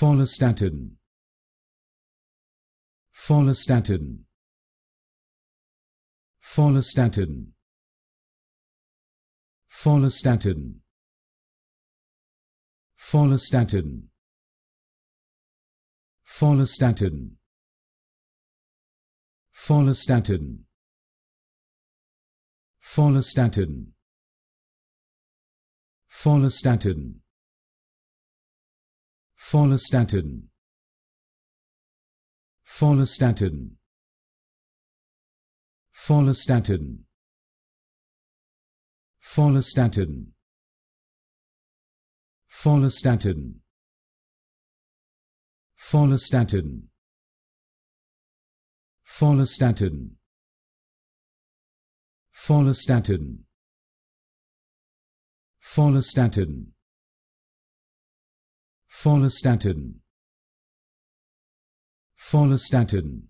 Follistatin. Follistatin. Follistatin. Follistatin. Follistatin. Follistatin. Follistatin. Follistatin. Follistatin. Follistatin. Follistatin. Follistatin. Follistatin. Follistatin. Follistatin. Follistatin. Follistatin. Follistatin. Follistatin. Follistatin.